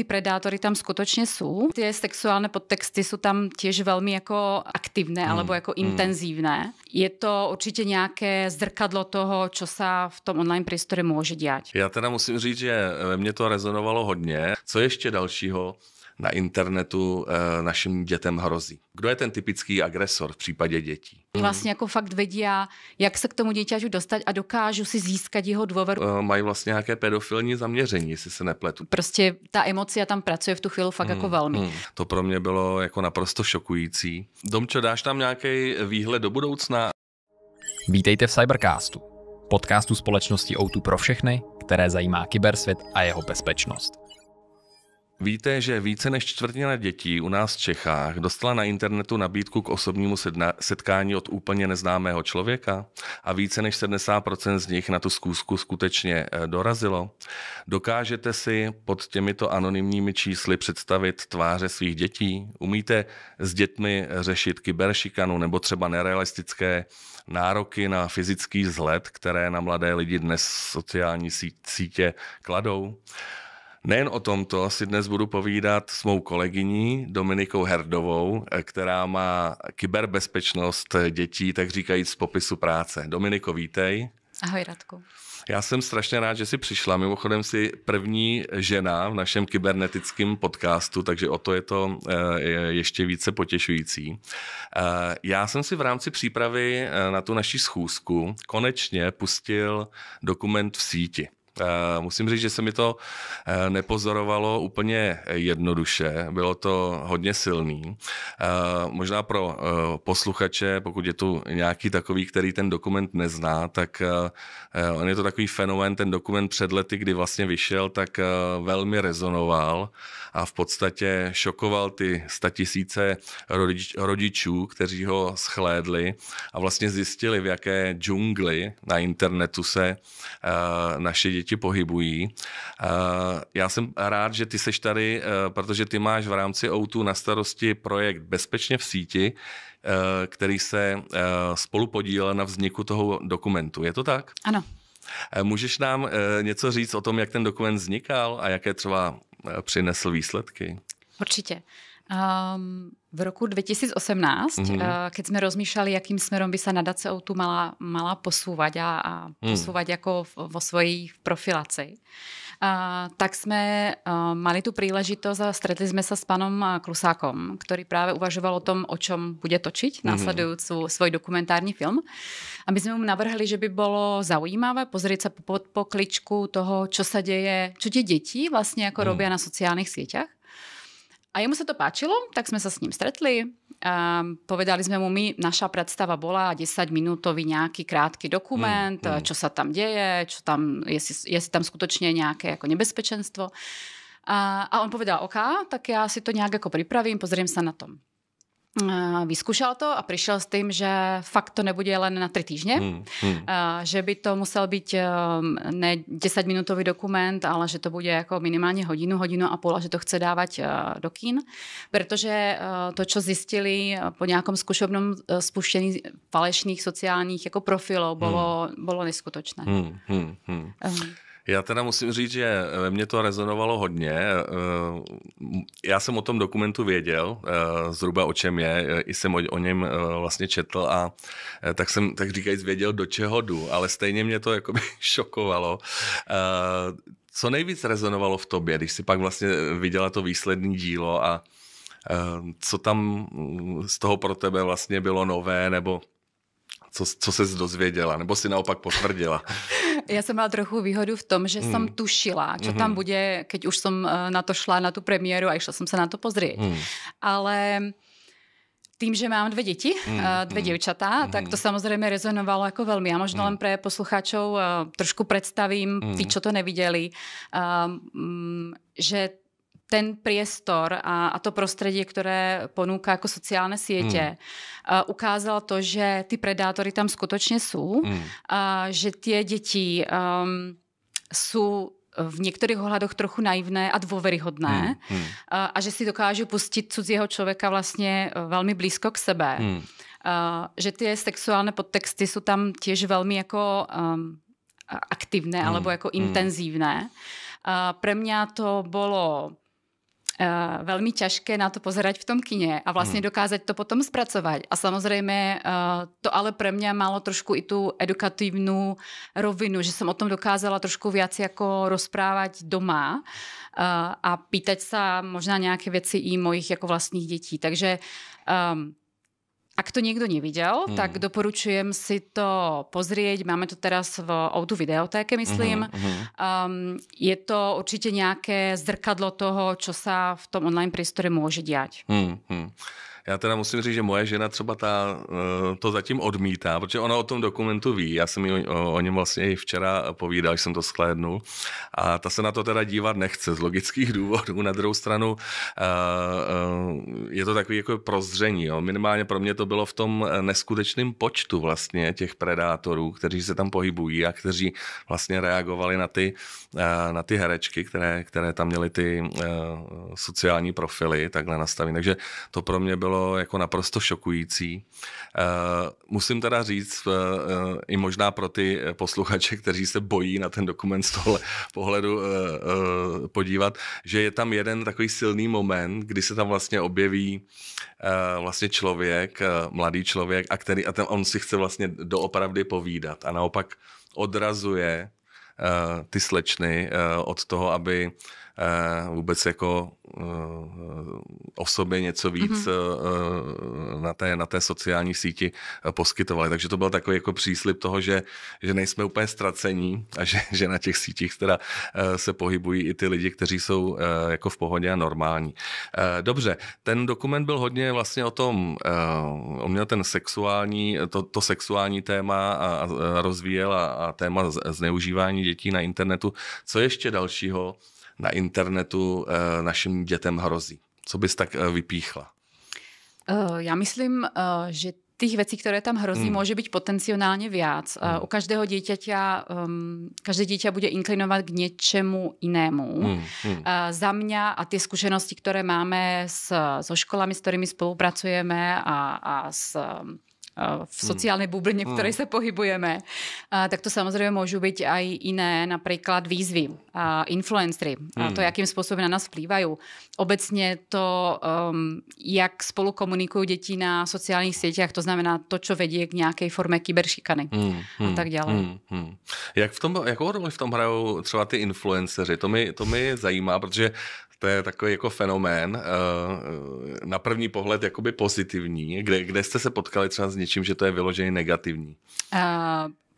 ty predátory tam skutečně jsou. Ty sexuální podtexty jsou tam těž velmi jako aktivné mm. alebo jako mm. intenzívné. Je to určitě nějaké zrkadlo toho, co sa v tom online prostoru může dělat. Já teda musím říct, že ve mně to rezonovalo hodně. Co ještě dalšího na internetu eh, našim dětem hrozí. Kdo je ten typický agresor v případě dětí? Vlastně jako fakt vědí, jak se k tomu dítěťu dostat a dokážu si získat jeho důvěru. Eh, mají vlastně nějaké pedofilní zaměření, jestli se nepletu. Prostě ta emoce tam pracuje v tu chvíli fakt mm, jako hmm, velmi. Mm. To pro mě bylo jako naprosto šokující. Domčo, dáš tam nějaký výhled do budoucna? Vítejte v Cybercastu, podcastu společnosti O2 pro všechny, které zajímá kybersvět a jeho bezpečnost. Víte, že více než čtvrtina dětí u nás v Čechách dostala na internetu nabídku k osobnímu setkání od úplně neznámého člověka a více než 70% z nich na tu zkusku skutečně eh, dorazilo. Dokážete si pod těmito anonymními čísly představit tváře svých dětí? Umíte s dětmi řešit kyberšikanu nebo třeba nerealistické nároky na fyzický vzhled, které na mladé lidi dnes sociální sítě kladou? Nejen o tomto si dnes budu povídat s mou kolegyní Dominikou Herdovou, která má kyberbezpečnost dětí, tak říkajíc z popisu práce. Dominiko, vítej. Ahoj Radku. Já jsem strašně rád, že jsi přišla. Mimochodem jsi první žena v našem kybernetickém podcastu, takže o to je to eh, ještě více potěšující. Eh, já jsem si v rámci přípravy eh, na tu naši schůzku konečně pustil dokument v síti. Eh, musím říct, že se mi to eh, nepozorovalo úplně jednoduše, bylo to hodně silný. Eh, možná pro posluchače, pokud je tu nějaký takový, který ten dokument nezná, tak on je to takový fenomén, ten dokument před lety, kdy vlastně vyšel, tak velmi rezonoval a v podstatě šokoval ty statisíce rodičů, kteří ho schlédli a vlastně zjistili, v jaké džungli na internetu se naše děti děti pohybují. Eh, já jsem rád, že ty seš tady, eh, protože ty máš v rámci o na starosti projekt Bezpečně v síti, eh, který se spolu podílel na vzniku toho dokumentu. Je to tak? Ano. Můžeš nám něco říct o tom, jak ten dokument vznikal a jaké třeba přinesl výsledky? Určitě. Um, v roku 2018, mm-hmm. uh, keď jsme rozmýšleli, jakým směrem by se nadace tu mala, mala posúvať a, a mm. jako v, vo svojí profilaci, uh, tak jsme uh, mali tu příležitost, a stretli jsme se s panem eh, Klusákom, který právě uvažoval o tom, o čem bude mm-hmm. následující svůj dokumentární film. A my jsme mu navrhli, že by bylo zaujímavé pozrieť sa po, po toho, co se děje, co ti děti vlastně jako mm. robí na sociálních sítích. A jemu sa to páčilo, tak sme sa s ním stretli. A povedali sme mu, my, naša predstava bola 10-minútový nejaký krátky dokument, mm, mm. čo sa tam deje, čo tam, jestli, jestli tam skutočne nejaké jako nebezpečenstvo. A, a on povedal, OK, tak já si to nějak jako připravím, pozriem se na tom. Eh, Vyskúšal to a přišel s tím, že fakt to nebude len na tři týdny, hmm, hmm. Eh, že by to musel být eh, ne 10 minutový dokument, ale že to bude jako minimálně hodinu, hodinu a půl a že to chce dávat do kín, protože to, co zjistili po nějakém zkušebnom spuštění falešných sociálních jako profilů, hmm. bylo, hmm. bylo neskutočné. Hmm, hmm, hmm. Um. Já teda musím říct, že eh, mě to rezonovalo hodně. Eh, já jsem o tom dokumentu věděl, eh, zhruba o čem je, i jsem o něm vlastně četl a tak jsem, tak říkajíc, věděl, do čeho jdu, ale stejně mě to jakoby šokovalo co nejvíc rezonovalo v tobě, když jsi pak vlastně viděla to výsledný dílo a co tam mm, z toho pro tebe vlastně bylo nové, nebo co, co se dozvěděla, nebo si naopak potvrdila? Ja som mala trochu výhodu v tom, že mm. som tušila, čo mm -hmm. tam bude, keď už som eh, na to šla, na tu premiéru a išla som sa na to pozrieť. Mm. Ale tým, že mám dvě děti, mm, dvě mm, děvčata, mm. tak to samozřejmě rezonovalo jako velmi. A možná mm. len pre posluchačů eh, trošku představím, mm. ty, čo to neviděli, mm, že ten priestor a, a to prostředí, které ponúka jako sociální sítě, hmm. Uh, to, že ty predátory tam skutečně jsou, hmm. a že ty děti um, jsou v některých ohledech trochu naivné a dvoveryhodné hmm, hmm. A, a že si dokážu pustit cudzího člověka vlastně velmi blízko k sebe. Hmm. Uh, že ty sexuální podtexty jsou tam těž velmi jako um, aktivné mm. alebo jako hmm. intenzívné. Uh, pre mě to bylo Eh, velmi ťažké na to pozerať v tom kine a vlastně hmm. dokázat to potom zpracovat. A samozřejmě uh, to ale pro mě málo trošku i tu edukativní rovinu, že jsem o tom dokázala trošku viac jako rozprávat doma uh, a pýtať se možná nějaké věci i mojich jako vlastních dětí. Takže um, ak to niekto nevidel, hmm. tak doporučujem si to pozrieť. Máme to teraz v Outu videotéke, myslím. Hmm. Um, je to určite nejaké zrkadlo toho, čo sa v tom online priestore môže diať. Hmm. hmm. Já teda musím říct, že moje žena třeba ta, eh, to zatím odmítá, protože ona o tom dokumentu ví. Já jsem jí o, o něm vlastně i včera povídal, jsem to sklédnul. A ta se na to teda dívat nechce z logických důvodů. Na druhou stranu eh, eh, je to takový jako prozření. Jo. Minimálně pro mě to bylo v tom neskutečném počtu vlastně těch predátorů, kteří se tam pohybují a kteří vlastně reagovali na ty, na ty herečky, které, které tam měly ty sociální profily takhle nastavené. Takže to pro mě bylo bylo jako naprosto šokující. Eh, musím teda říct, eh, eh, i možná pro ty posluchače, kteří se bojí na ten dokument z tohle pohledu podívat, že je tam jeden takový silný moment, kdy se tam vlastně objeví vlastně člověk, mladý člověk, a, který, a ten, on si chce vlastně doopravdy povídat a naopak odrazuje ty slečny od toho, aby Eh, vůbec jako eh, o sobě něco víc mm-hmm. na, té, na té sociální síti poskytovali. Takže to byl takový jako příslip toho, že, že nejsme úplně ztracení a že, že na těch sítích teda se pohybují i ty lidi, kteří jsou jako v pohodě a normální. Dobře, ten dokument byl hodně vlastně o tom, on měl ten sexuální, to, to sexuální téma a, a rozvíjel a, a téma zneužívání dětí na internetu. Co ještě dalšího na internetu eh, našim dětem hrozí? Co bys tak eh, vypíchla? Eh, já myslím, že těch věcí, které tam hrozí, hmm. může být potenciálně víc. Hmm. U každého dítěte, um, každé dítě bude inklinovat k něčemu jinému. Hmm. Hmm. Uh, za mě a ty zkušenosti, které máme s, so školami, s kterými spolupracujeme a, a s v hmm. sociální bublině, v které hmm. se pohybujeme, tak to samozřejmě můžou být i jiné, například výzvy influencery a to, hmm. jakým způsobem na nás vplývají. Obecně to, um, jak spolu komunikují děti na sociálních sítích, to znamená to, co vedí k nějaké formě kyberšikany hmm. a hmm, tak dále. Hmm. Hmm. Jak v tom, jakou roli v tom hrajou třeba ty influenceři? To mi, to mi zajímá, protože to je takový jako fenomén, eh, na první pohled jakoby pozitivní. Kde, kde jste se potkali třeba s něčím, že to je vyloženě negativní? Uh,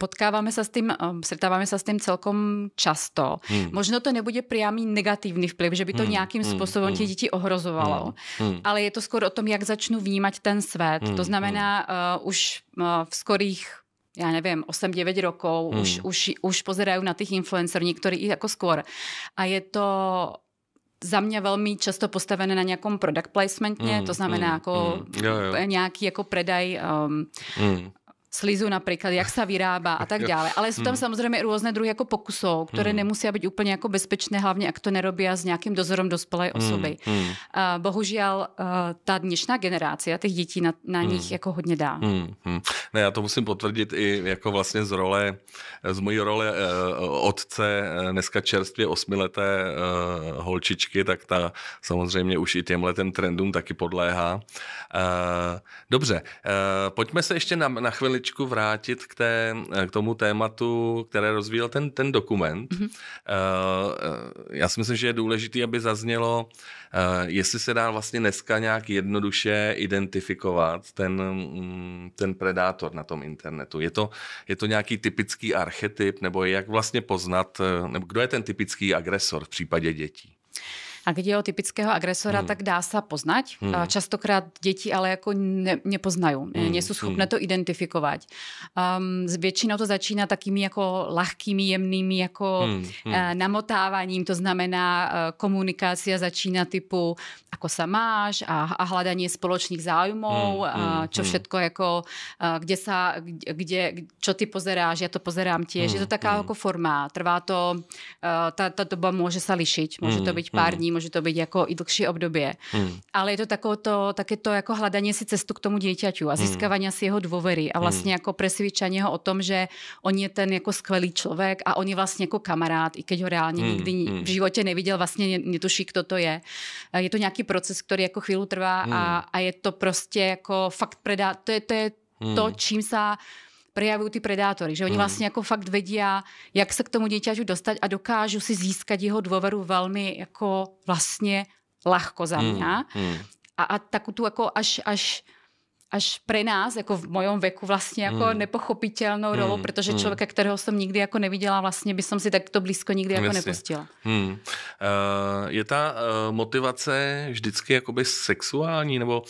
Potkáváme se s tím, eh, setáváme se s tím celkom často. Hmm. Možno to nebude priamý negativní vplyv, že by to hmm. nějakým hmm. způsobem hmm. ty děti ohrozovalo, hmm. hmm. ale je to skoro o tom, jak začnu vnímat ten svět. Hmm. To znamená, uh, už uh, v skorých já nevím, 8-9 rokov, hmm. už, už, už pozerají na těch influencerů, některý i jako skôr. A je to za mě velmi často postavené na nějakom product placementně, hmm. to znamená jako hmm. jo, jo. nějaký jako predaj um, hmm slizu například, jak se vyrábá a tak dále. Ale jsou tam hmm. samozřejmě různé druhy jako pokusů, které hmm. nemusí být úplně jako bezpečné, hlavně jak to nerobí s nějakým dozorom dospělé hmm, osoby. Hmm. Uh, bohužel uh, ta dnešná generace těch dětí na, na hmm. nich jako hodně dá. Hmm. Hmm. Ne, já to musím potvrdit i jako vlastně z role, z mojí role uh, otce eh, dneska čerstvě osmileté uh, holčičky, tak ta samozřejmě už i těmhle ten trendům taky podléhá. Uh, dobře, uh, pojďme se ještě na, na chvíli chviličku vrátit k, té, eh, k tomu tématu, které rozvíjel ten, ten dokument. Mm-hmm. Já si myslím, že je důležité, aby zaznělo, jestli se dá vlastně dneska nějak jednoduše identifikovat ten, mm, ten predátor na tom internetu. Je to, je to nějaký typický archetyp, nebo jak vlastně poznat, nebo kdo je ten typický agresor v případě dětí? když je o typického agresora, hmm. tak dá se poznat Hmm. Častokrát děti, ale jako ne, hmm, nejsou hmm. schopné hmm. to identifikovat. Um, většinou to začíná takými jako lahkými, jemnými jako hmm. Uh, namotáváním, to znamená uh, komunikace začíná typu jako se máš a, a hledání společných zájmů, hmm. a hmm, čo všetko jako, uh, kde sa, kde, čo ty pozeráš, já to pozerám těž. Hmm. Je to taká hmm. jako forma. Trvá to, uh, ta doba může sa lišit, může to být pár hmm. dní, může to být jako i dlhší obdobě. Hmm. Ale je to takové to, je to jako hledání si cestu k tomu dítěťu a hmm. získávání hmm. si jeho dvovery a vlastně hmm. jako přesvědčení ho o tom, že on je ten jako skvělý člověk a on je vlastně jako kamarád, i keď ho reálně hmm. nikdy hmm. v životě neviděl, vlastně netuší, kdo to je. Je to nějaký proces, který jako chvíli trvá hmm. a, a je to prostě jako fakt predá, to je, to je hmm. to, čím se prejavují ty predátory, že oni mhm. vlastně jako fakt vedia, jak se k tomu dieťaťu dostať a dokážu si získat jeho dôveru velmi jako vlastně lahko za mhm, mě. Mm, mm. A, a takovou tu jako až, až až pro nás, jako v mojom věku, vlastně jako mm. nepochopitelnou mm. rolu, hmm. protože mm. člověka, kterého jsem nikdy jako neviděla, vlastně by som si takto blízko nikdy jako Jasně. nepustila. Hmm. Uh, je ta uh, motivace vždycky jakoby sexuální, nebo uh,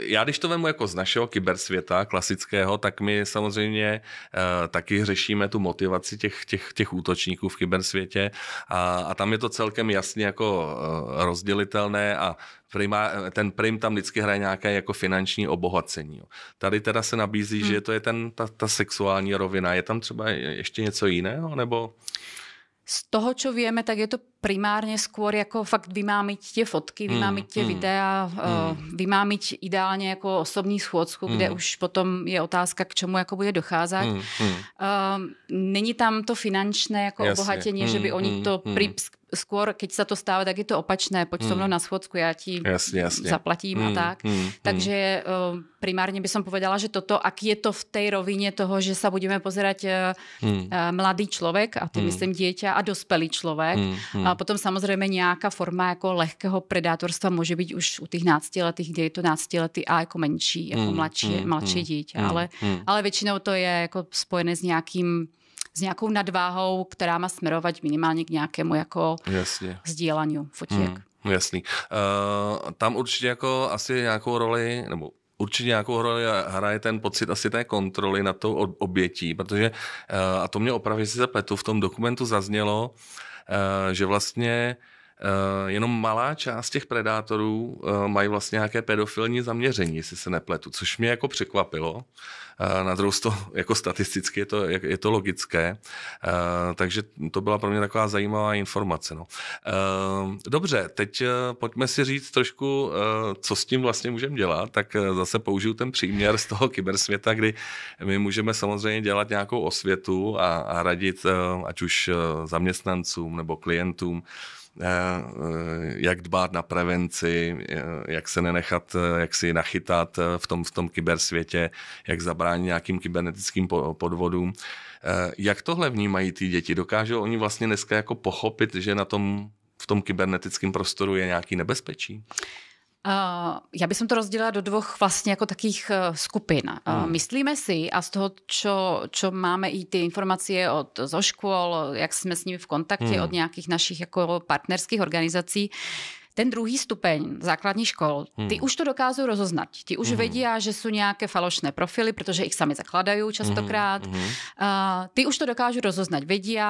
já když to vemu jako z našeho kybersvěta klasického, tak my samozřejmě uh, taky řešíme tu motivaci těch, těch, těch útočníků v kybersvětě a, a tam je to celkem jasně jako uh, rozdělitelné a prima, ten prim tam vždycky hraje nějaké jako finanční obohacení. Jo. Tady teda se nabízí, hmm. že to je ten, ta, ta sexuální rovina. Je tam třeba ještě něco jiného, nebo... Z toho, co víme, tak je to primárně skôr jako fakt vymámit tě fotky, hmm, vymámit tě mm, videa, mm. vymámit ideálně jako osobní schůzku, mm. kde už potom je otázka, k čemu jako bude docházet. Mm, mm. Uh, není tam to finančné jako obohatění, mm, že hmm, by oni hmm, to mm, skôr, keď sa to stáva, tak je to opačné, poď mm. so hmm. mnou na schodsku, ja ti jasne, jasne. zaplatím mm, a hmm, tak. Mm, Takže mm. primárne by som povedala, že toto, ak je to v tej rovine toho, že sa budeme pozerať mm. mladý človek, a tým mm. myslím dieťa, a dospelý človek, mm, a potom samozrejme nějaká forma jako lehkého predátorstva může být už u těch náctiletých, kde je to náctiletý a ako menší, jako mm, mladší, mm, mladší dítě, mm, ale, mm. ale většinou to je jako spojené s nějakým s nějakou nadváhou, která má směrovat minimálně k nějakému jako Jasně. sdílení fotiek. Hmm, jasný. Uh, tam určitě jako asi nějakou roli, nebo určitě nějakou roli hraje ten pocit asi té kontroly nad tou obětí, protože, eh, a to mě opravdu si zapletu, v tom dokumentu zaznělo, eh, že vlastně Eh, jenom malá část těch predátorů eh, mají vlastně nějaké pedofilní zaměření, jestli se nepletu, což mě jako překvapilo. Eh, na druhou stranu, jako statisticky je to, je to logické, takže to byla pro mě taková zajímavá informace. No. Dobře, teď pojďme si říct trošku, co s tím vlastně můžeme dělat, tak zase použiju ten příměr z toho kybersvěta, kdy my můžeme samozřejmě dělat nějakou osvětu a, a radit ať už zaměstnancům nebo klientům, Eh, eh, jak dbát na prevenci, eh, jak se nenechat, jak si nachytat v tom, v tom kybersvětě, jak zabránit nějakým kybernetickým podvodům. Jak tohle vnímají ty děti? Dokážou oni vlastně dneska jako pochopit, že na tom v tom kybernetickém prostoru je nějaký nebezpečí? Eh, já bych to rozdělila do dvou vlastně jako takých eh, skupin. mm. Myslíme si a z toho, čo, čo máme i ty informace od zo škol, jak jsme s nimi v kontakte, mm. od nějakých našich jako partnerských organizací, ten druhý stupeň základní škol, ty hmm. už to dokážou rozoznat. Ti už hmm. vědí, že jsou nějaké falošné profily, protože ich sami zakladají častokrát. Hmm. Uh, ty už to dokážou rozoznat. Vědí,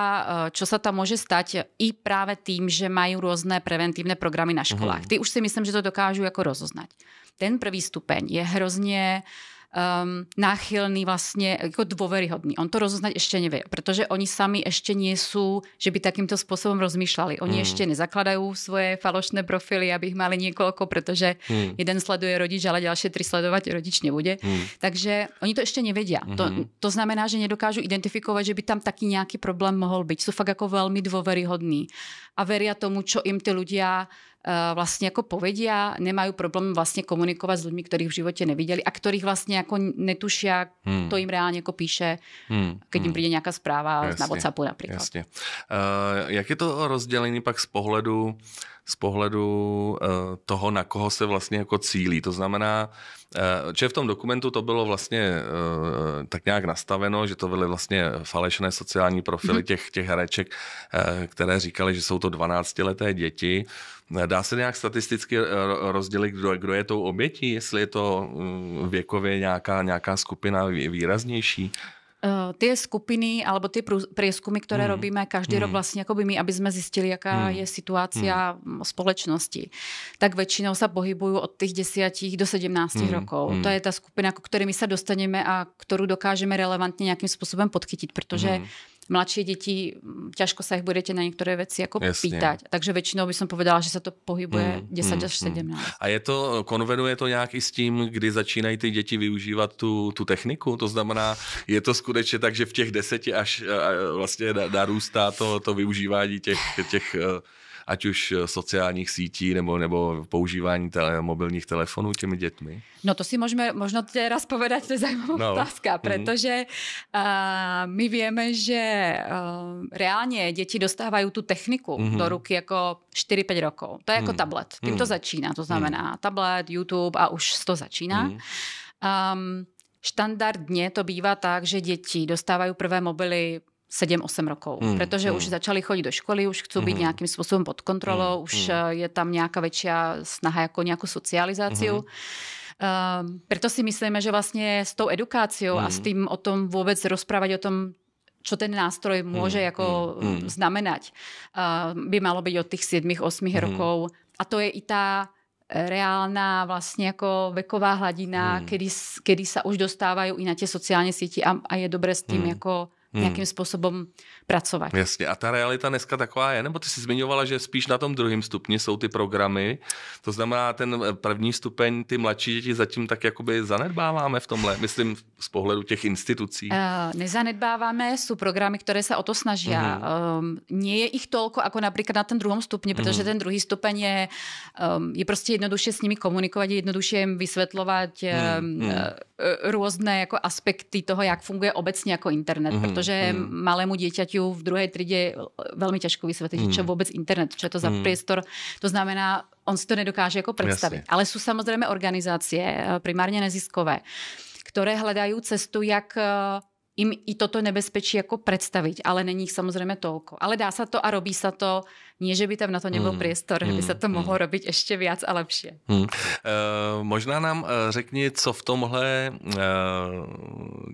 co se tam může stát i právě tím, že mají různé preventivní programy na školách. Hmm. Ty už si myslím, že to dokážou jako rozoznat. Ten první stupeň je hrozně uh, um, náchylný vlastně, jako dôveryhodný. On to rozoznať ještě neví, protože oni sami ještě nejsou, že by takýmto způsobem rozmýšleli. Oni mm. ještě nezakladají svoje falošné profily, ich mali niekoľko, protože mm. jeden sleduje rodič, ale další tři sledovat rodič nebude. Mm. Takže oni to ještě nevedia. Mm. To, hmm. to znamená, že nedokážu identifikovat, že by tam taky nějaký problém mohl být. Jsou fakt jako velmi dôveryhodní a veria tomu, čo im ty ľudia Eh, vlastně jako povedia, nemají problém vlastně komunikovat s lidmi, kterých v životě neviděli a kterých vlastně jako netuší, jak hmm. to jim reálně jako píše, hmm. když jim hmm. přijde nějaká zpráva jasně, na WhatsAppu například. Jasně. Uh, jak je to rozdělení pak z pohledu uh, z pohledu eh, toho, na koho se vlastně jako cílí. To znamená, eh, že v tom dokumentu to bylo vlastně eh, tak nějak nastaveno, že to byly vlastně falešné sociální profily mhm. těch, těch hereček, které říkali, že jsou to 12-leté děti. Dá se nějak statisticky rozdělit, kdo, kdo je tou obětí, jestli je to mm, věkově nějaká, nějaká skupina výraznější? Uh, ty skupiny alebo ty prieskumy, které mm. robíme každý mm. rok hmm. vlastně jako by my, aby jsme zjistili, jaká mm. je situácia mm. společnosti, tak většinou se pohybují od těch 10 do 17 mm. rokov. Mm. To je ta skupina, ku kterými se dostaneme a kterou dokážeme relevantně nějakým způsobem podchytit, protože mm mladšie deti, ťažko mm, sa ich budete na niektoré veci ako Jasne. pýtať. Takže väčšinou by som povedala, že sa to pohybuje mm, 10 mm, až 17. Mm. A je to, konvenuje to nějak i s tím, kdy začínají ty děti využívat tu, tu techniku? To znamená, je to skutečně tak, že v těch deseti až vlastně narůstá to, to využívání těch, těch eh, ať už eh, sociálních sítí nebo, nebo používání tele, mobilních telefonů těmi dětmi? No to si můžeme možno teraz povedať, to je zajímavá no. otázka, mhm. protože mm. uh, my víme, že uh, reálně děti dostávají tu techniku mm. do ruky jako 4-5 rokov. To je jako mm. tablet. Tím mm. to začíná, to znamená mm. tablet, YouTube a už to začíná. Mm. Um, ehm, Štandardně to bývá tak, že děti dostávají prvé mobily 7-8 rokov, mm, pretože mm. už hmm. začali chodit do školy, už chcú mm. byť nějakým způsobem pod kontrolou, mm, už mm. je tam nějaká väčšia snaha jako nějakou socializáciu. Mm. Uh, ehm, proto si myslíme, že vlastně s tou edukáciou mm. a s hmm. tím o tom vůbec rozprávat o tom, čo ten nástroj hmm, může mm, jako mm, znamenať, uh, ehm, by malo být od těch 7-8 mm. rokov. A to je i ta eh, reálná vlastně jako veková hladina, mm. kedy, kedy se už dostávají i na tie sociální síti a, a je dobré s tím mm. jako hmm. nějakým způsobem pracovat. Jasně, a ta realita dneska taková je, nebo ty jsi zmiňovala, že spíš na tom druhém stupni jsou ty programy, to znamená ten eh, první stupeň, ty mladší děti zatím tak jakoby zanedbáváme v tomhle, myslím z pohledu těch institucí. Uh, nezanedbáváme, jsou programy, které se o to snaží. Hmm. Um, nie je ich tolko, jako například na ten druhém stupni, protože hmm. ten druhý stupeň je, um, je prostě jednoduše s nimi komunikovat, je jednoduše jim vysvětlovat hmm. um, hmm. Eh, různé jako aspekty toho, jak funguje obecně jako internet, hmm. protože protože mm. malému dieťaťu v druhé třídě velmi těžko vysvětlit, mm. čo vůbec internet, co je to za mm. priestor. To znamená, on si to nedokáže jako představit. Ale jsou samozřejmě organizace, eh, primárně neziskové, které hledají cestu, jak eh, im i toto nebezpečí jako představit, ale není jich samozřejmě tolko. Ale dá se to a robí se to, nie, že by tam na to nebyl mm, priestor, mm, by se hmm. to mm. mohlo robit ještě víc a lepší. Mm. E, eh, možná nám eh, řekni, co v tomhle e,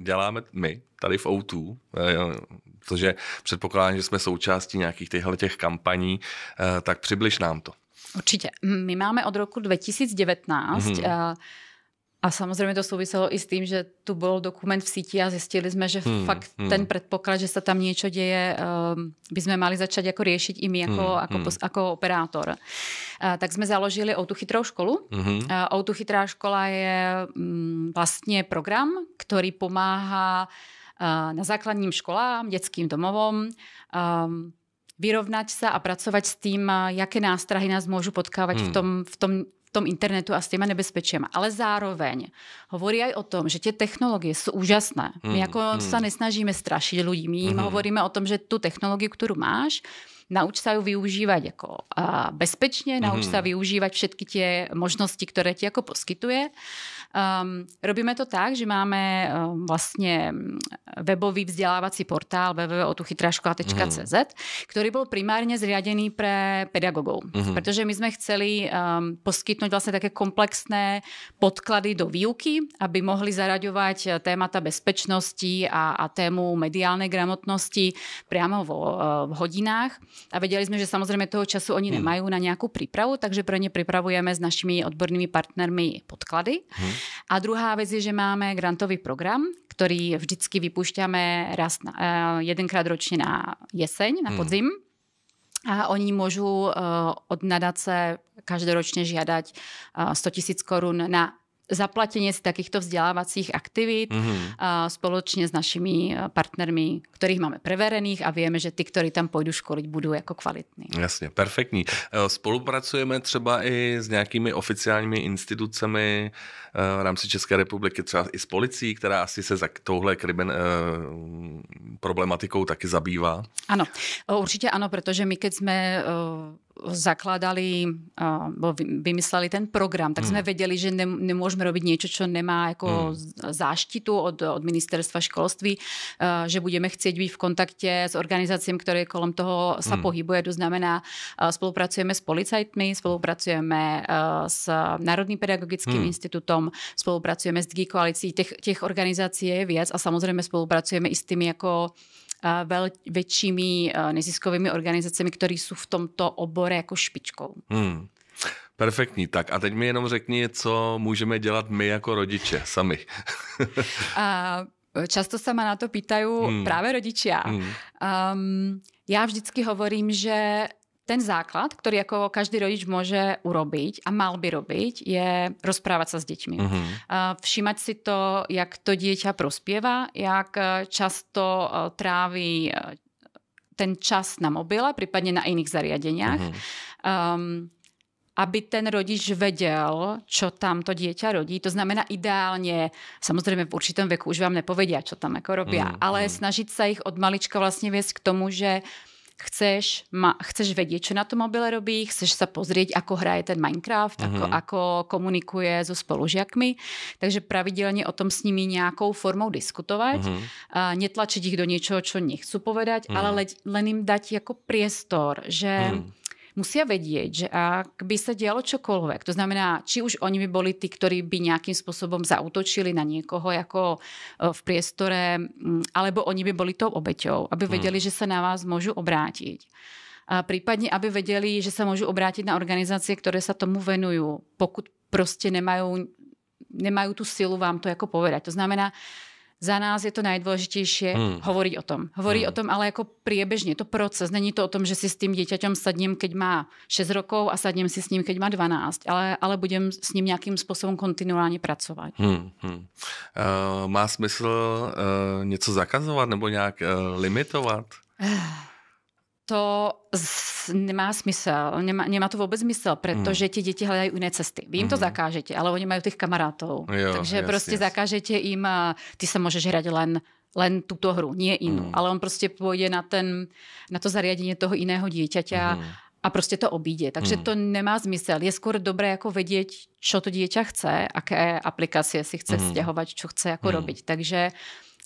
děláme my tady v O2, protože předpokládám, že jsme součástí nějakých těchto těch kampaní, tak přibliž nám to. Určitě. My máme od roku 2019 mm-hmm a samozřejmě to souviselo i s tím, že tu byl dokument v síti a zjistili jsme, že hmm, fakt hmm. ten předpoklad, že se tam něco děje, ehm, by jsme měli začít jako řešit i my jako, hmm, jako, hmm. jako operátor. Eh, tak jsme založili Outu chytrou školu. Hmm. Outu chytrá škola je mm, vlastně program, který pomáhá eh, na základním školám, dětským domovom ehm, vyrovnat vyrovnať se a pracovat s tím, jaké nástrahy nás můžu potkávat hmm. v, tom, v tom tom internetu a s těma nebezpečíma. Ale zároveň hovorí aj o tom, že ty technologie jsou úžasné. My hmm, jako mm. se nesnažíme strašit lidí, my jim hmm. hovoríme o tom, že tu technologii, kterou máš, nauč se ju využívat jako bezpečně, nauč se hmm. využívat všechny všetky možnosti, které ti jako poskytuje. Um, robíme to tak, že máme um, vlastně mm, webový vzdělávací portál www.otuchytraškola.cz, mm. který byl primárně zriadený pro pedagogů, mm. protože my jsme chceli um, poskytnout vlastně také komplexné podklady do výuky, aby mohli zaraďovat témata bezpečnosti a, a tému mediální gramotnosti přímo v, e, v hodinách. A věděli jsme, že samozřejmě toho času oni mm. nemají na nějakou přípravu, takže pro ně připravujeme s našimi odbornými partnermi podklady. Mm. A druhá věc je, že máme grantový program, který vždycky vypušťáme raz na, eh, jedenkrát ročně na jeseň, na hmm. podzim. Hmm. A oni můžou eh, od nadace každoročně žádat 100 eh, 000 korun na zaplatenie z takýchto vzdelávacích aktivít mm-hmm. a spoločne s našimi e, partnermi, ktorých máme preverených a vieme, že ty, ktorí tam pôjdu školiť, budú jako kvalitní. Jasně, perfektní. E, spolupracujeme třeba i s nějakými oficiálními institucemi e, v rámci České republiky, třeba i s policií, která asi se za touhle kriben, problematikou taky zabývá? Ano, určitě ano, protože my, keď jsme zakladali, bo vymysleli ten program, tak jsme hmm. věděli, že ne, nemůžeme robit něco, co nemá jako hmm. záštitu od, od ministerstva školství, že budeme chcieť být v kontakte s organizacím, které kolem toho se hmm. pohybuje. To znamená, spolupracujeme s policajtmi, spolupracujeme s Národním pedagogickým hmm. institutom, spolupracujeme s Digi koalicí. Těch, těch organizací je věc a samozřejmě spolupracujeme i s tými jako vel, většími neziskovými organizacemi, které jsou v tomto obore jako špičkou. Hmm. Perfektní, tak a teď mi jenom řekni, co můžeme dělat my jako rodiče sami. a, často se ma na to pýtají hmm. právě rodiče. Hmm. Um, já vždycky hovorím, že ten základ, který jako každý rodič může urobiť a mal by robiť, je rozprávať sa s deťmi. Mm-hmm. Eh, Všímať si to, jak to dieťa prospieva, jak eh, často eh, tráví ten čas na mobile, případně na iných zariadeniach. Mm-hmm. Ehm, um, aby ten rodič vedel, čo tam to dieťa rodí. To znamená ideálně, samozřejmě v určitém věku už vám nepovedia, čo tam jako robí, mm, ale mm. snažit se jich od malička vlastně věc k tomu, že uh, chceš, ma, chceš vedieť, čo na tom mobile robí, chceš sa pozrieť, ako hraje ten Minecraft, mm-hmm. ako, mhm. ako komunikuje so spolužiakmi, takže pravidelně o tom s nimi nějakou formou diskutovat, mm-hmm. netlačit ich do něčeho, čo nechcú povedať, mm-hmm. ale len im dať jako priestor, že... Mm-hmm musia vedieť, že ak by sa dialo čokoľvek, to znamená, či už oni by boli tí, ktorí by nejakým spôsobom zautočili na niekoho ako e, v priestore, alebo oni by boli tou obeťou, aby mhm. vedeli, hmm. že sa na vás môžu obrátiť. A prípadne, aby vedeli, že se môžu obrátit na organizace, které se tomu venujú, pokud prostě nemají, nemají tu silu vám to jako povedať. To znamená, za nás je to najdůležitější hmm. hovorí o tom. Hovorí hmm. o tom, ale jako priebežně, to proces. Není to o tom, že si s tím dítěťom sadním, keď má 6 rokov a sadním si s ním, keď má 12, ale, ale budem s ním nějakým způsobem kontinuálně pracovat. Hmm. Hmm. Uh, má smysl uh, něco zakazovat nebo nějak uh, limitovat? to z, nemá smysl, nemá, nemá to vůbec smysl, protože hmm. ti děti hledají jiné cesty. Vy jim to hmm. zakážete, ale oni mají těch kamarátů. Takže jasně, prostě jasně. zakážete jim, ty se můžeš hrát len len tuto hru, nie jinou. Mm. Ale on prostě půjde na, ten, na to zariadení toho jiného dieťaťa mm. a prostě to obíde. Takže mm. to nemá smysl. Je skoro dobré jako vědět, co to dieťa chce, aké aplikace si chce mm. stěhovat, co chce jako mm. robiť. Takže uh,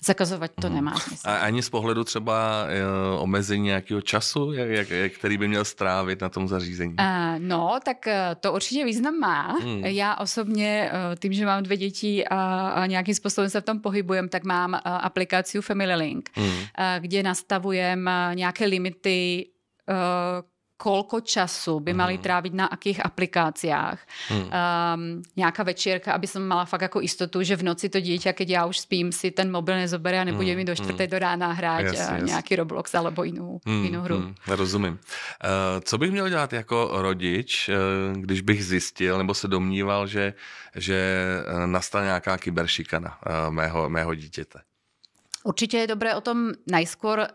zakazovat to mhm. nemá smysl. A ani z pohledu třeba uh, omezení nějakého času, jak, jak, jak, který by měl strávit na tom zařízení? Uh, no, tak uh, to určitě význam má. Hmm. Já osobně, uh, tím, že mám dvě děti a, a nějakým způsobem se v tom pohybujem, tak mám uh, aplikaci Family Link, hmm. uh, kde nastavujem uh, nějaké limity, uh, koľko času by mali mhm. trávit na akých aplikáciách. Mm. Um, nějaká večírka, aby jsem mala fakt jako istotu, že v noci to dítě, keď já už spím, si ten mobil nezobere a nebude hmm. mi do hmm. čtvrté mm. do rána hrát yes, eh, yes. nějaký Roblox alebo jinou, mm. jinou hru. Mm. Rozumím. Uh, co bych měl dělat jako rodič, uh, když bych zjistil nebo se domníval, že, že nastane nějaká kyberšikana uh, mého, mého dítěte? Určitě je dobré o tom najskôr uh,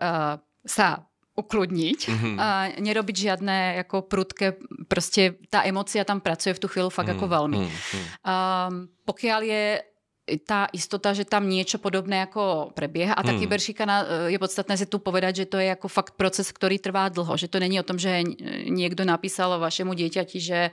sa ukludnit mm-hmm. a nerobit žádné jako prudké, prostě ta emoce tam pracuje v tu chvíli fakt mm-hmm. jako velmi. Mm-hmm. Mhm. Um, pokud je ta istota, že tam něco podobné jako prebieha. A ta hmm. kyberšikana e, je podstatné si tu povedat, že to je jako fakt proces, který trvá dlho. Že to není o tom, že někdo napísal vašemu děťati, že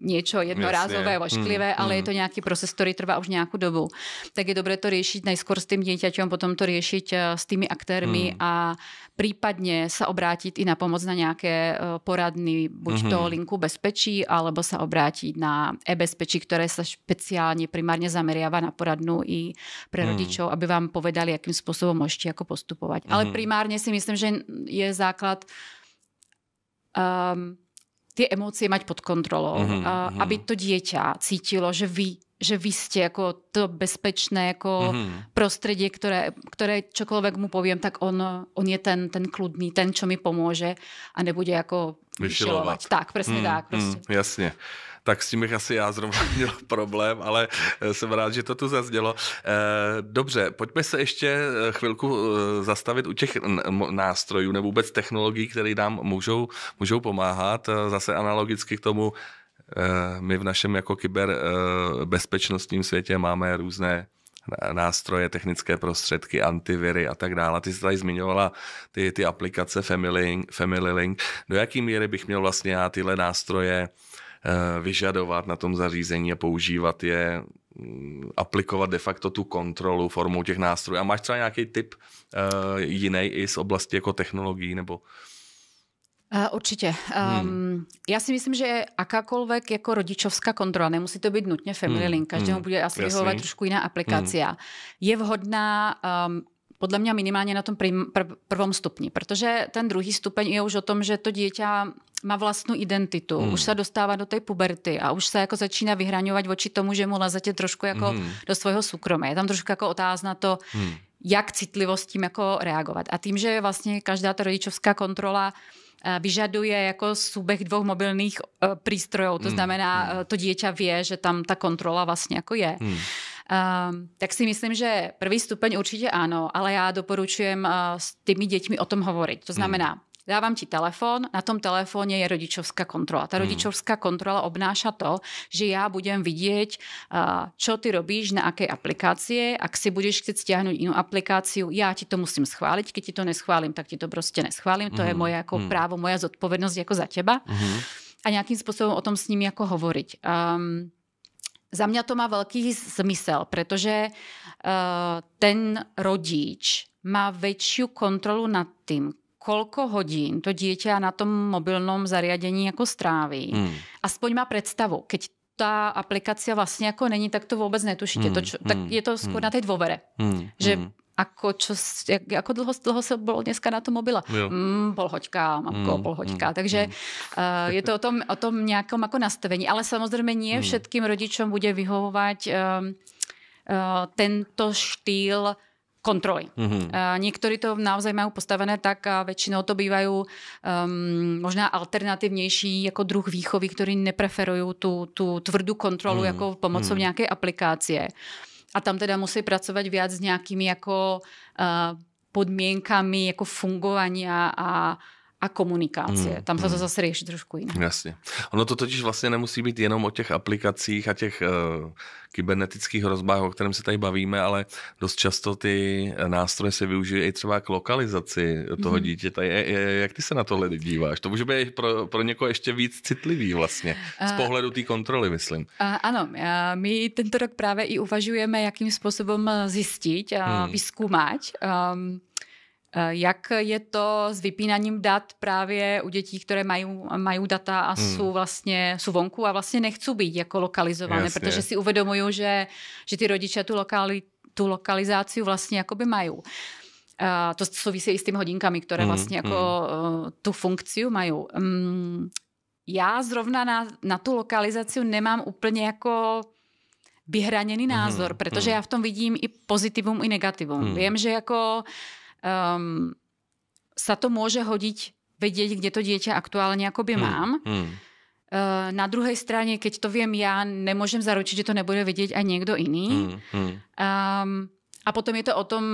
něco jednorázové, vašklivé, hmm. ale hmm. je to nějaký proces, který trvá už nějakou dobu. Tak je dobré to řešit nejskôr s tím děťaťom, potom to řešit e, s tými aktérmi hmm. a prípadne sa obrátiť i na pomoc na nějaké eh, poradny, buď mm-hmm. to mhm. linku bezpečí, alebo sa obrátiť na e-bezpečí, ktoré sa špeciálne primárne zameriava na poradnu i pre mm. rodičov, aby vám povedali, jakým spôsobom môžete jako postupovat. Mm-hmm. Ale mhm. primárně si myslím, že je základ um, ty emoce mať pod kontrolou, mm-hmm, mm aby to dieťa cítilo, že ví, že vy jste jako to bezpečné jako mm-hmm. které, které čokoliv mu povím, tak on, on je ten, ten kludný, ten, co mi pomůže a nebude jako vyšilovat. vyšilovat. Tak, přesně mm, tak. Mhm, prostě. Mm, jasně tak s tím bych asi já zrovna měl problém, ale eh, jsem rád, že to tu zaznělo. Eh, dobře, pojďme se ještě eh, chvilku zastavit u těch nástrojů nebo vůbec technologií, které nám můžou, můžou pomáhat. Zase analogicky k tomu, my v našem jako kyberbezpečnostním světě máme různé nástroje, technické prostředky, antiviry a tak dále. Ty jsi tady zmiňovala ty, ty aplikace Family, Family Link. Do jaký míry bych měl vlastně já tyhle nástroje Eh, vyžadovat na tom zařízení a používat je, mm, aplikovat de facto tu kontrolu formou těch nástrojů. A máš třeba nějaký tip eh, jiný i z oblasti jako technologií nebo eh, Určitě. Um, hmm. Ehm, já si myslím, že jakákoliv jako rodičovská kontrola, nemusí to být nutně Family hmm. Link, každému hmm. bude asi vyhovovat trošku jiná hmm. aplikace. hmm. je vhodná um, podle mě minimálně na tom prim, pr, prvom stupni, protože ten druhý stupeň je už o tom, že to dítě má vlastní identitu, hmm. už se dostává do té puberty a už se jako začíná vyhraňovat oči tomu, že mu lezete trošku jako hmm. do svého soukromí. Je tam trošku jako otázna to, hmm. jak citlivo s tím jako reagovat. A tím, že vlastně každá ta rodičovská kontrola eh, vyžaduje jako soubeh dvou mobilných eh, přístrojů, to hmm. znamená, hmm. Eh, to dítě ví, že tam ta kontrola vlastně jako je. Hmm Um, tak si myslím, že první stupeň určitě ano, ale já doporučujem uh, s těmi dětmi o tom hovorit. To znamená, hmm dávám ti telefon, na tom telefoně je rodičovská kontrola. Ta hmm. rodičovská kontrola obnáša to, že já budem vidět, eh, co ty robíš, na jaké aplikácie. Ak si budeš chcet stáhnout jinou aplikaci. já ti to musím schválit. Když ti to neschválím, tak ti to prostě neschválím. To je hmm. moje jako hmm. právo, moja zodpovědnost jako za teba. A nějakým způsobem o tom s ním jako hovorit. Um, za mě to má velký smysl, protože uh, ten rodič má větší kontrolu nad tím, kolko hodin to dítě na tom mobilnom zariadení jako stráví. Hmm. Aspoň má představu, keď ta aplikace vlastně jako není, tak to vůbec netušíte. Hmm, to, tak je to hmm. hmm. skoro hmm, na té dvovere. Hmm, že hmm ako, čo, jak, jako dlouho, dlho se bylo dneska na to mobila? Jo. Mm, polhoďka, mamko, mm, polhoďka. Mm, Takže mm. Uh, je to o tom, o tom nějakém jako nastavení. Ale samozřejmě nie mm. všetkým rodičům bude vyhovovat uh, uh, tento štýl kontroly. Mm-hmm. Uh, Niektorí to naozaj majú postavené tak a väčšinou to bývajú um, ehm, možná alternatívnejší jako druh výchovy, ktorí nepreferujú tu, tu tvrdú kontrolu mm-hmm. jako pomocou mm-hmm. nějaké aplikácie. Uh, a tam teda musí pracovat víc s nějakými jako uh, podmínkami jako a, a a komunikace. Hmm, Tam se to hmm. zase řeší trošku jinak. Jasně. Ono to totiž vlastně nemusí být jenom o těch aplikacích a těch uh, kybernetických hrozbách, o kterém se tady bavíme, ale dost často ty eh, nástroje se využijí i třeba k lokalizaci toho hmm. dítěte. Je, je, jak ty se na tohle díváš? To může být pro, pro někoho ještě víc citlivý vlastně, z eh, pohledu té kontroly, myslím. Uh, ano, uh, my tento rok právě i uvažujeme, jakým způsobem zjistit a hmm. vyzkoumat um, Eh, jak je to s vypínaním dat právě u dětí, které mají, mají data a hmm. jsou vlastně jsou vonku a vlastně nechcou být jako lokalizované, Jasně. protože si uvědomují, že, že ty rodiče tu, lokali, tu lokalizaci vlastně jakoby mají. A eh, to souvisí i s tím hodinkami, které hmm. vlastně jako hmm. Eh, tu funkci mají. Um, já zrovna na, na tu lokalizaci nemám úplně jako vyhraněný hmm, názor, mm, protože mm. já v tom vidím i pozitivum, i negativum. Mm. Vím, že jako uh, um, sa to môže hodiť vedieť, kde to dieťa aktuálne akoby hmm, mám. Hmm. Eh, na druhé straně, keď to vím já, nemůžem zaručit, že to nebude vidět ani někdo jiný. Mm, mm. Um, ehm, a potom je to o tom,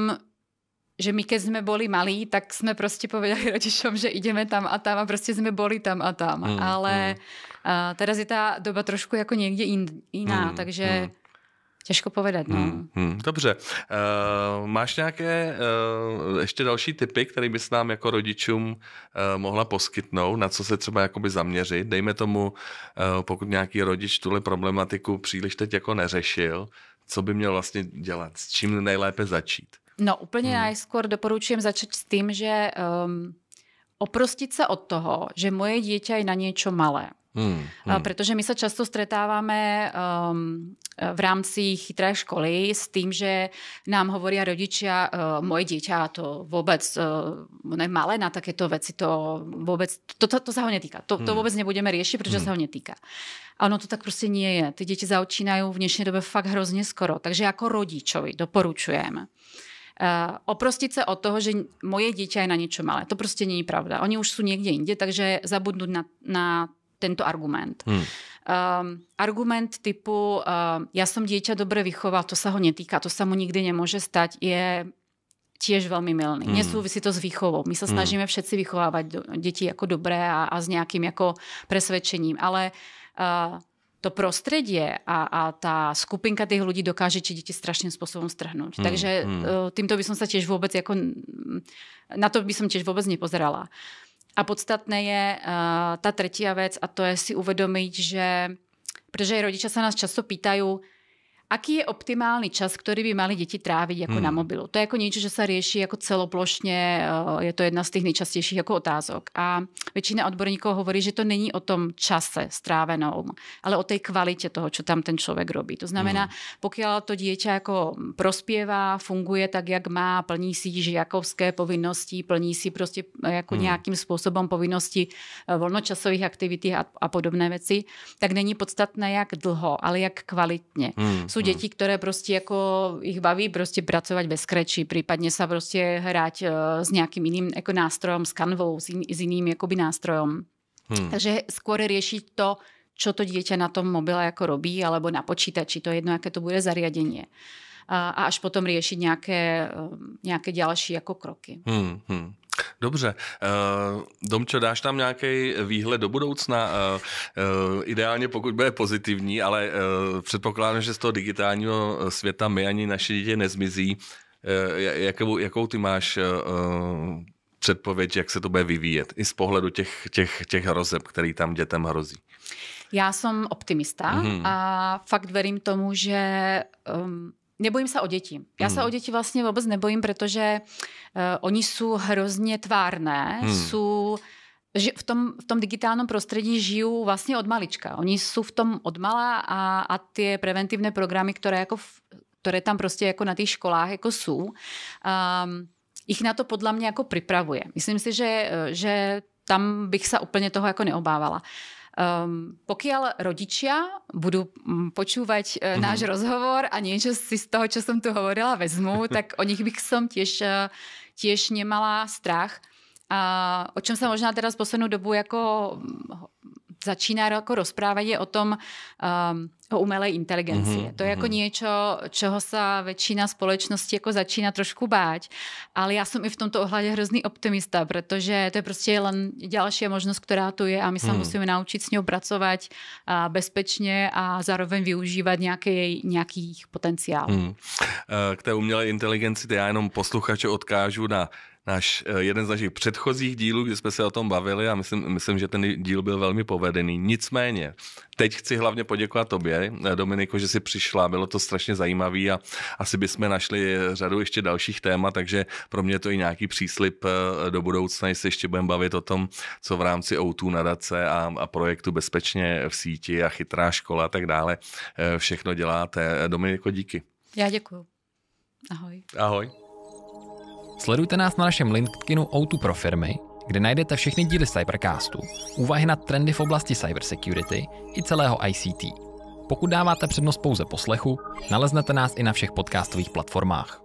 že my keď jsme boli malí, tak jsme prostě povedali rodičům, že ideme tam a tam a prostě jsme boli tam a tam. Mm, Ale mm. Uh, teraz je ta doba trošku jako někde jiná, mm, takže mm. Těžko povedat, no. Hmm, hmm, dobře. Uh, máš nějaké uh, ještě další typy, které bys nám jako rodičům uh, mohla poskytnout, na co se třeba jakoby zaměřit? Dejme tomu, uh, pokud nějaký rodič tuhle problematiku příliš teď jako neřešil, co by měl vlastně dělat? S čím nejlépe začít? No úplně hmm. najskôr doporučujem začít s tím, že um, oprostit se od toho, že moje dítě je na něco malé. Hmm, hmm. Protože my se často stretáváme um, v rámci chytré školy s tím, že nám hovoria rodičia, uh, moje dieťa to vůbec, uh, ono je malé na takéto věci, to vůbec, to, to, to se ho netýká, to, hmm. to vůbec nebudeme řešit, protože hmm. se ho netýká. A ono to tak prostě nie je. Ty děti začínají v dnešní době fakt hrozně skoro, takže jako rodičovi doporučujeme. Uh, oprostit se od toho, že moje dítě je na něco malé. To prostě není pravda. Oni už jsou někde jinde, takže zabudnout na, na tento argument. Hmm. Um, argument typu uh, já jsem dieťa dobre vychoval, to sa ho netýká, to se mu nikdy nemůže stať, je tiež velmi milný. Hmm. Nesouvisí to s výchovou. My se hmm. snažíme všetci vychovávat děti jako dobré a, a s nějakým jako presvedčením, ale uh, to prostředí a, a ta skupinka těch lidí dokáže či děti strašným způsobem strhnout. Hmm. Takže hmm. Uh, tímto by som sa tiež vůbec jako, mm, na to by som tiež vůbec nepozerala. A podstatné je uh, ta třetí věc a to je si uvědomit, že protože rodiče se nás často pýtají, aký je optimálny čas, ktorý by mali deti tráviť ako hmm. na mobilu. To je ako niečo, čo sa rieši ako celoplošne, eh, je to jedna z tých nejčastejších ako otázok. A väčšina odborníkov hovorí, že to není o tom čase strávenom, ale o tej kvalitě toho, čo tam ten človek robí. To znamená, hmm. pokiaľ to dieťa ako prospěvá, funguje tak, jak má, plní si žiakovské povinnosti, plní si prostě eh, jako hmm. nějakým způsobem povinnosti eh, volnočasových aktivit a, a podobné věci, tak není podstatné, jak dlho, ale jak kvalitně. Hmm. Jsou Mhm. děti, které prostě jako jich baví prostě pracovat bez kreči, případně se prostě hrát eh, s nějakým jiným jako nástrojem, s kanvou, s, in, s jiným jakoby nástrojem. Hmm. Takže skoro řešit to, co to dítě na tom mobile jako robí, alebo na počítači, to je jedno, jaké to bude zariadení. A, a až potom řešit nějaké, eh, nějaké další jako kroky. Hmm, hmm. Dobře. Eh, Domčo, dáš tam nějaký výhled do budoucna? Eh, eh, ideálně pokud bude pozitivní, ale předpokládám, že z toho digitálního světa my ani naše dítě nezmizí. jakou, jakou ty máš předpověď, jak se to bude vyvíjet? I z pohledu těch, těch, těch hrozeb, který tam dětem hrozí. Já jsem optimista mm-hmm. a fakt verím tomu, že um, nebojím se o děti. Já hmm. se o děti vlastně vůbec nebojím, protože uh, oni jsou hrozně tvárné, hmm. jsou v tom, v tom digitálnom prostředí žijí vlastně od malička. Oni jsou v tom od mala a, a ty preventivné programy, které jako, které tam prostě jako na těch školách jako jsou, um, ehm, ich na to podle mě jako připravuje. Myslím si, že, eh, že tam bych se úplně toho jako neobávala. Uh, Um, pokiaľ rodičia budú mm, počúvať uh, náš mm-hmm. rozhovor a niečo si z toho, čo som tu hovorila, vezmu, tak o nich bych som tiež, uh, tiež nemala strach. A o čem se možná teraz z dobu jako mm, začíná jako rozprávat je o tom, um, o umelej inteligenci. Mm-hmm, to je mm-hmm. jako mhm. niečo, čoho sa väčšina společnosti jako začíná trošku báť, ale já jsem i v tomto ohledě hrozný optimista, protože to je prostě len další možnost, která tu je a my se mm. musíme naučit s ní pracovat bezpečně a zároveň využívat nějaký, nějaký potenciál. Mm. Eh, k té umělé inteligenci já jenom posluchače odkážu na náš, eh, jeden z našich předchozích dílů, kdy jsme se o tom bavili a myslím, myslím, že ten díl byl velmi povedený. Nicméně, teď chci hlavně poděkovat tobě, eh, Dominiko, že jsi přišla, bylo to strašně zajímavý a asi bychom našli eh, řadu ještě dalších témat, takže pro mě to je nějaký příslip do budoucna, jestli ještě budeme bavit o tom, co v rámci o nadace a, a projektu Bezpečně v síti a chytrá škola a tak dále všechno děláte. Dominiko, díky. Já děkuju. Ahoj. Ahoj. Sledujte nás na našem LinkedInu o pro firmy, kde najdete všechny díly Cybercastu, úvahy na trendy v oblasti cybersecurity i celého ICT. Pokud dáváte přednost pouze poslechu, naleznete nás i na všech podcastových platformách.